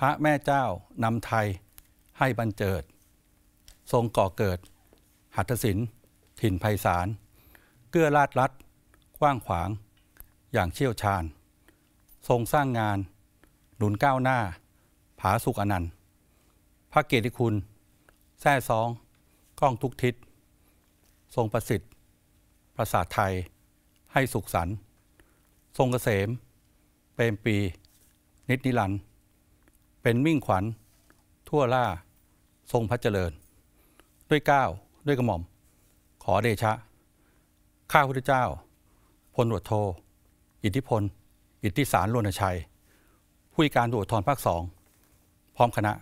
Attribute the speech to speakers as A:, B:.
A: พระแม่เจ้าน
B: ำไทยให้บรรเจิด ทรงก่อเกิด หัตถศิลป์ถิ่นไพศาลเกื้อลาดรัดกว้างขวางอย่างเชี่ยวชาญ ทรงสร้างงานหนุนก้าวหน้า ผาสุกอนันต์ พระเกียรติคุณแท้ซองกล้องทุกทิศ ทรงประสิทธิ์ ประสาทไทยให้สุขสันต์ทรงเกษมเปรมปี นิดนิลันด์เป็นมิ่งขวัญ ทั่วล่า ทรงพระเจริญ ด้วยก้าวด้วยกระหม่อม ขอเดชะ ข้าพุทธเจ้า พลวดโทอิทธิพลอิทธิสารลวนชัย ผู้การตรวจทนภาคสองพร้อมคณะ